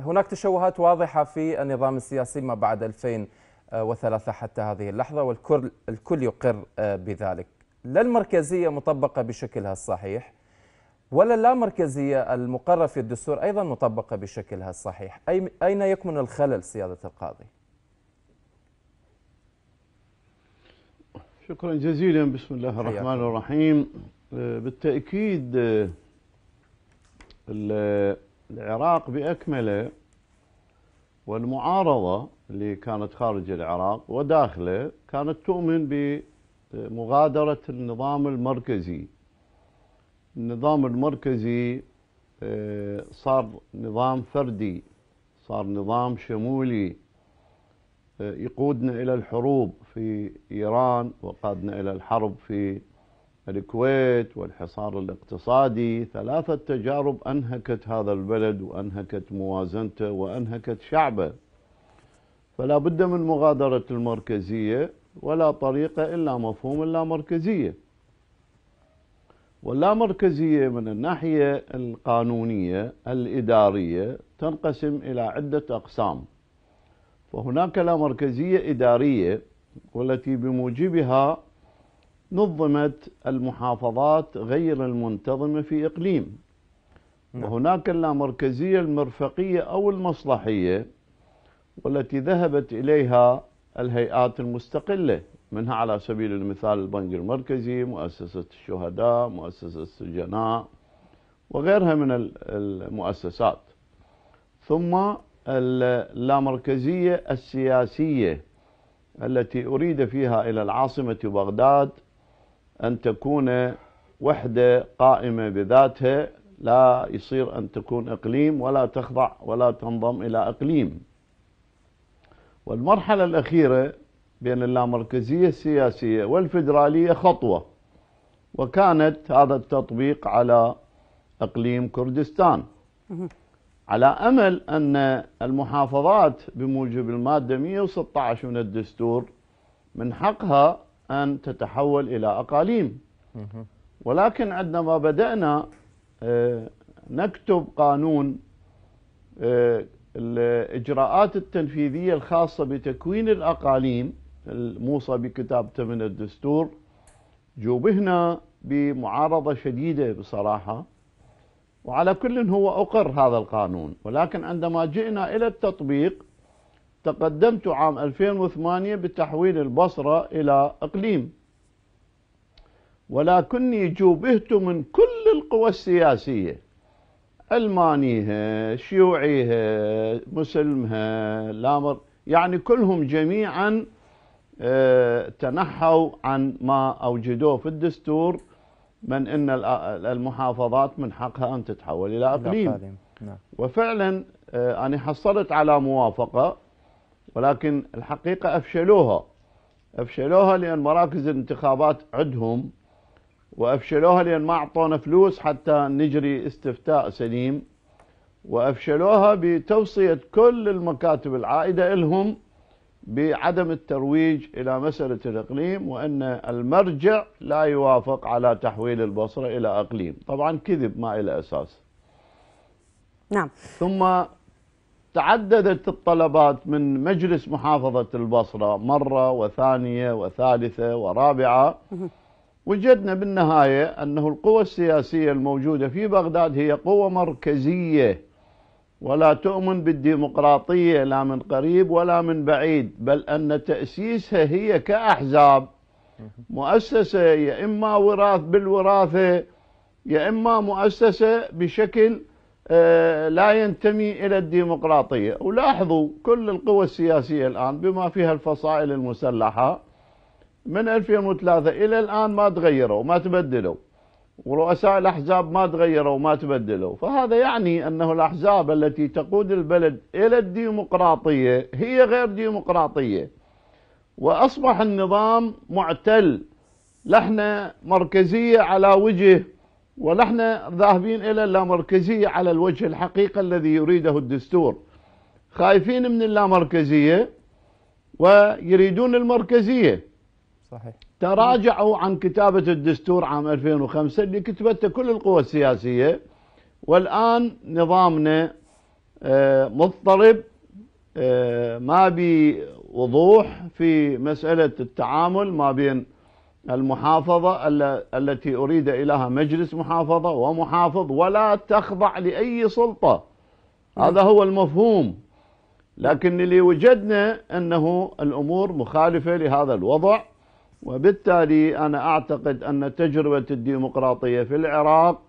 هناك تشوهات واضحة في النظام السياسي ما بعد 2003 حتى هذه اللحظة والكل الكل يقر آه، بذلك لا المركزية مطبقة بشكلها الصحيح ولا اللامركزية المقرة في الدستور أيضا مطبقة بشكلها الصحيح أين يكمن الخلل سيادة القاضي؟ شكرا جزيلا بسم الله الرحمن الرحيم آه، بالتأكيد آه، العراق بأكمله والمعارضة اللي كانت خارج العراق وداخله كانت تؤمن بمغادرة النظام المركزي النظام المركزي آه، صار نظام فردي صار نظام شمولي آه، يقودنا إلى الحروب في إيران وقادنا إلى الحرب في الكويت والحصار الاقتصادي ثلاثة تجارب أنهكت هذا البلد وأنهكت موازنته وأنهكت شعبه فلا بد من مغادرة المركزية ولا طريقة إلا مفهوم اللامركزية واللامركزية من الناحية القانونية الإدارية تنقسم إلى عدة أقسام فهناك لا مركزية إدارية والتي بموجبها نظمت المحافظات غير المنتظمة في إقليم نعم. وهناك اللامركزية المرفقية أو المصلحية والتي ذهبت إليها الهيئات المستقلة منها على سبيل المثال البنك المركزي مؤسسة الشهداء مؤسسة السجناء وغيرها من المؤسسات ثم اللامركزية السياسية التي أريد فيها إلى العاصمة بغداد أن تكون وحدة قائمة بذاتها لا يصير أن تكون إقليم ولا تخضع ولا تنضم إلى إقليم والمرحلة الأخيرة بين اللامركزية السياسية والفدرالية خطوة وكانت هذا التطبيق على إقليم كردستان على أمل أن المحافظات بموجب المادة 116 من الدستور من حقها أن تتحول إلى أقاليم ولكن عندما بدأنا آه، نكتب قانون آه، الإجراءات التنفيذية الخاصة بتكوين الأقاليم الموصى بكتابته من الدستور جوبهنا بمعارضة شديدة بصراحة وعلى كل هو أقر هذا القانون ولكن عندما جئنا إلى التطبيق تقدمت عام 2008 بتحويل البصرة إلى إقليم ولكني جوبهت من كل القوى السياسية علمانيها شيوعيها مسلمها لامر يعني كلهم جميعا آه، تنحوا عن ما أوجدوه في الدستور من أن المحافظات من حقها أن تتحول إلى أقليم نعم. وفعلا آه، أنا حصلت على موافقة ولكن الحقيقة أفشلوها أفشلوها لأن مراكز الانتخابات عندهم وأفشلوها لأن ما أعطونا فلوس حتى نجري استفتاء سليم وأفشلوها بتوصية كل المكاتب العائدة إلهم بعدم الترويج إلى مسألة الإقليم وأن المرجع لا يوافق على تحويل البصرة إلى أقليم طبعا كذب ما إلى أساس نعم ثم تعددت الطلبات من مجلس محافظة البصرة مرة وثانية وثالثة ورابعة وجدنا بالنهاية أنه القوى السياسية الموجودة في بغداد هي قوة مركزية ولا تؤمن بالديمقراطية لا من قريب ولا من بعيد بل أن تأسيسها هي كأحزاب مؤسسة يا إما وراث بالوراثة يا إما مؤسسة بشكل آه، لا ينتمي إلى الديمقراطية ولاحظوا كل القوى السياسية الآن بما فيها الفصائل المسلحة من 2003 إلى الآن ما تغيروا ما تبدلوا ورؤساء الأحزاب ما تغيروا ما تبدلوا فهذا يعني أنه الأحزاب التي تقود البلد إلى الديمقراطية هي غير ديمقراطية وأصبح النظام معتل لحنا مركزية على وجه ونحن ذاهبين إلى اللامركزية على الوجه الحقيقي الذي يريده الدستور خايفين من اللامركزية ويريدون المركزية صحيح تراجعوا عن كتابة الدستور عام 2005 اللي كتبته كل القوى السياسية والآن نظامنا آه، مضطرب آه، ما بوضوح في مسألة التعامل ما بين المحافظة التي أريد إليها مجلس محافظة ومحافظ ولا تخضع لأي سلطة هذا نعم. هو المفهوم لكن اللي وجدنا أنه الأمور مخالفة لهذا الوضع وبالتالي أنا أعتقد أن تجربة الديمقراطية في العراق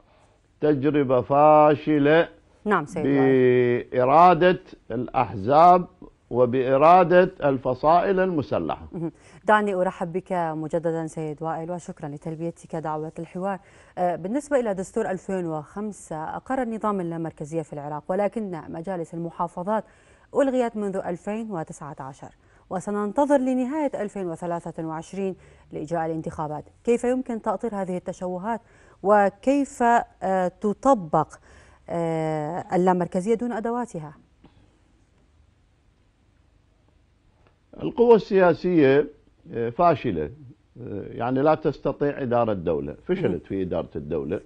تجربة فاشلة نعم سيد بإرادة الأحزاب وبإرادة الفصائل المسلحة دعني أرحب بك مجددا سيد وائل وشكرا لتلبيتك دعوة الحوار آه، بالنسبة إلى دستور 2005 أقر النظام اللامركزية في العراق ولكن مجالس المحافظات ألغيت منذ 2019 وسننتظر لنهاية 2023 لإجراء الانتخابات كيف يمكن تأطير هذه التشوهات وكيف آه، تطبق آه، اللامركزية دون أدواتها؟ القوة السياسية آه، فاشلة آه، يعني لا تستطيع إدارة دولة فشلت في إدارة الدولة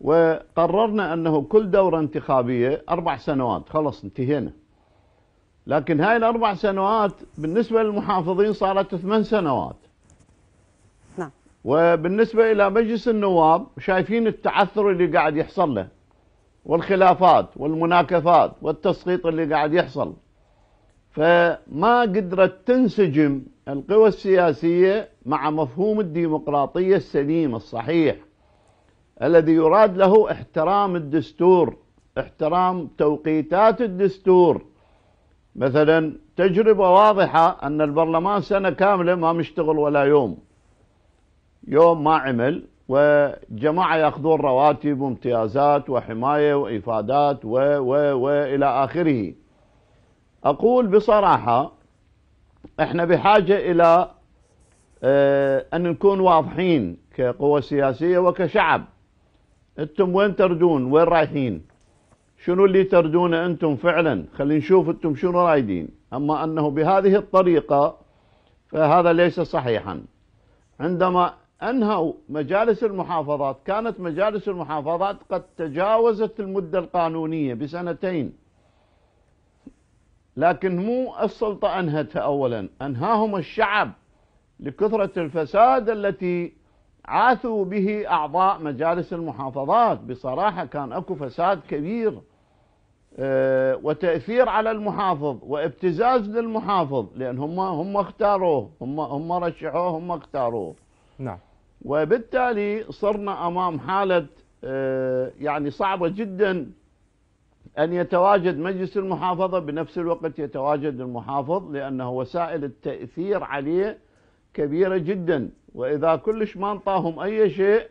وقررنا أنه كل دورة انتخابية أربع سنوات خلص انتهينا لكن هاي الأربع سنوات بالنسبة للمحافظين صارت ثمان سنوات نعم وبالنسبة إلى مجلس النواب شايفين التعثر اللي قاعد يحصل له والخلافات والمناكفات والتسقيط اللي قاعد يحصل فما قدرت تنسجم القوى السياسية مع مفهوم الديمقراطية السليم الصحيح الذي يراد له احترام الدستور احترام توقيتات الدستور مثلا تجربة واضحة أن البرلمان سنة كاملة ما مشتغل ولا يوم يوم ما عمل وجماعة يأخذون رواتب وامتيازات وحماية وإفادات و و و إلى آخره أقول بصراحة احنا بحاجة إلى آه، أن نكون واضحين كقوى سياسية وكشعب أنتم وين تردون وين رايحين شنو اللي تردونه أنتم فعلا خلينا نشوف أنتم شنو رايدين أما أنه بهذه الطريقة فهذا ليس صحيحا عندما أنهوا مجالس المحافظات كانت مجالس المحافظات قد تجاوزت المدة القانونية بسنتين لكن مو السلطة أنهتها أولا أنهاهم الشعب لكثرة الفساد التي عاثوا به أعضاء مجالس المحافظات بصراحة كان أكو فساد كبير آه، وتأثير على المحافظ وابتزاز للمحافظ لأن هم هم اختاروه هم هم رشحوه هم اختاروه نعم وبالتالي صرنا أمام حالة آه، يعني صعبة جدا أن يتواجد مجلس المحافظة بنفس الوقت يتواجد المحافظ لأنه وسائل التأثير عليه كبيرة جدا وإذا كلش ما انطاهم أي شيء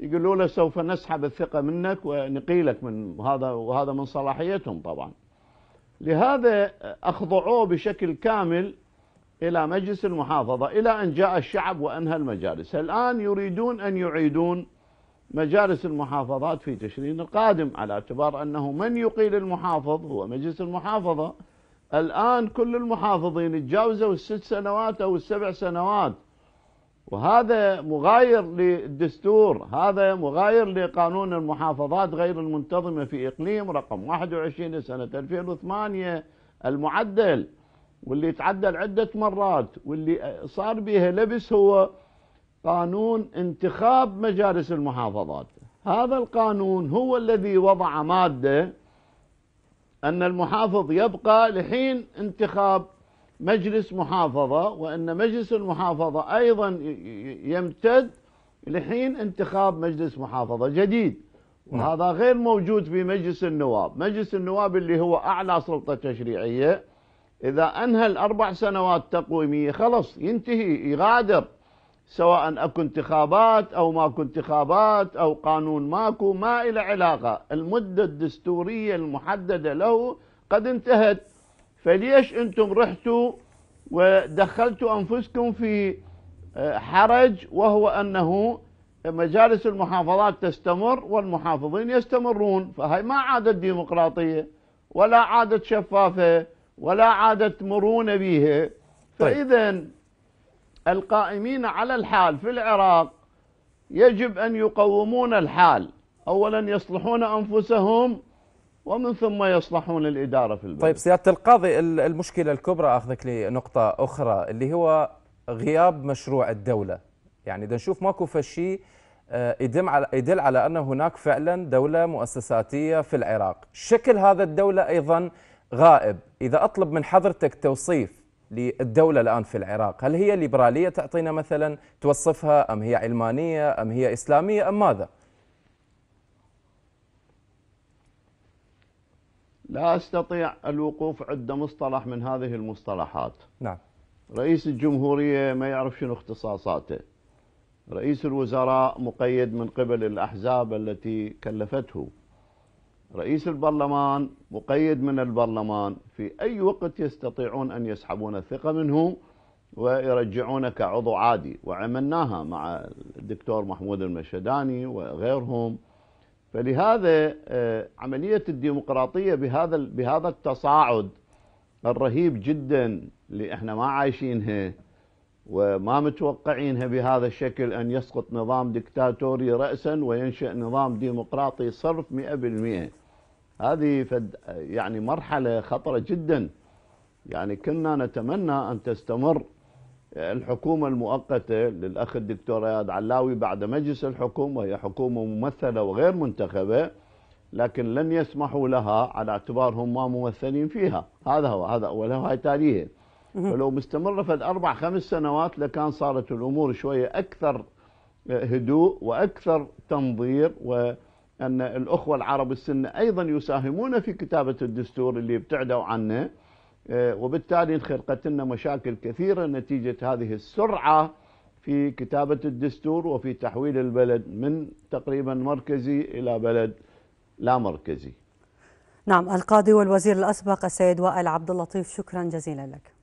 يقولوا له سوف نسحب الثقة منك ونقيلك من هذا وهذا من صلاحيتهم طبعا لهذا أخضعوه بشكل كامل إلى مجلس المحافظة إلى أن جاء الشعب وأنهى المجالس الآن يريدون أن يعيدون مجالس المحافظات في تشرين القادم على اعتبار أنه من يقيل المحافظ هو مجلس المحافظة الآن كل المحافظين تجاوزوا الست سنوات أو السبع سنوات وهذا مغاير للدستور هذا مغاير لقانون المحافظات غير المنتظمة في إقليم رقم 21 سنة 2008 المعدل واللي تعدل عدة مرات واللي صار بها لبس هو قانون انتخاب مجالس المحافظات هذا القانون هو الذي وضع مادة أن المحافظ يبقى لحين انتخاب مجلس محافظة وأن مجلس المحافظة أيضا يمتد لحين انتخاب مجلس محافظة جديد نعم. وهذا غير موجود في مجلس النواب مجلس النواب اللي هو أعلى سلطة تشريعية إذا أنهى الأربع سنوات تقويمية خلص ينتهي يغادر سواء اكو انتخابات او ماكو انتخابات او قانون ماكو ما الى علاقه المده الدستوريه المحدده له قد انتهت فليش انتم رحتوا ودخلتوا انفسكم في آه، حرج وهو انه مجالس المحافظات تستمر والمحافظين يستمرون فهي ما عادت ديمقراطيه ولا عادت شفافه ولا عادت مرونه بيها طيب. فاذا القائمين على الحال في العراق يجب أن يقومون الحال أولا يصلحون أنفسهم ومن ثم يصلحون الإدارة في البلد طيب سيادة القاضي المشكلة الكبرى أخذك لنقطة أخرى اللي هو غياب مشروع الدولة يعني إذا نشوف ماكو فشي آه، على يدل على ان هناك فعلا دوله مؤسساتيه في العراق، شكل هذا الدوله ايضا غائب، اذا اطلب من حضرتك توصيف للدولة الآن في العراق هل هي ليبرالية تعطينا مثلا توصفها أم هي علمانية أم هي إسلامية أم ماذا لا أستطيع الوقوف عند مصطلح من هذه المصطلحات نعم رئيس الجمهورية ما يعرف شنو اختصاصاته رئيس الوزراء مقيد من قبل الأحزاب التي كلفته رئيس البرلمان مقيد من البرلمان في أي وقت يستطيعون أن يسحبون الثقة منه ويرجعون كعضو عادي وعملناها مع الدكتور محمود المشهداني وغيرهم فلهذا آه، عملية الديمقراطية بهذا بهذا التصاعد الرهيب جدا اللي احنا ما عايشينها وما متوقعينها بهذا الشكل أن يسقط نظام دكتاتوري رأسا وينشأ نظام ديمقراطي صرف 100% هذه فد يعني مرحلة خطرة جدا يعني كنا نتمنى أن تستمر الحكومة المؤقتة للأخ الدكتور اياد علاوي بعد مجلس الحكومة وهي حكومة ممثلة وغير منتخبة لكن لن يسمحوا لها على اعتبارهم ما ممثلين فيها هذا هو هذا أولا هاي تاريخ فلو مستمره فد اربع خمس سنوات لكان صارت الامور شويه اكثر آه، هدوء واكثر تنظير وان الاخوه العرب السنه ايضا يساهمون في كتابه الدستور اللي ابتعدوا عنه آه، وبالتالي انخلقت لنا مشاكل كثيره نتيجه هذه السرعه في كتابه الدستور وفي تحويل البلد من تقريبا مركزي الى بلد لا مركزي. نعم القاضي والوزير الاسبق السيد وائل عبد اللطيف شكرا جزيلا لك.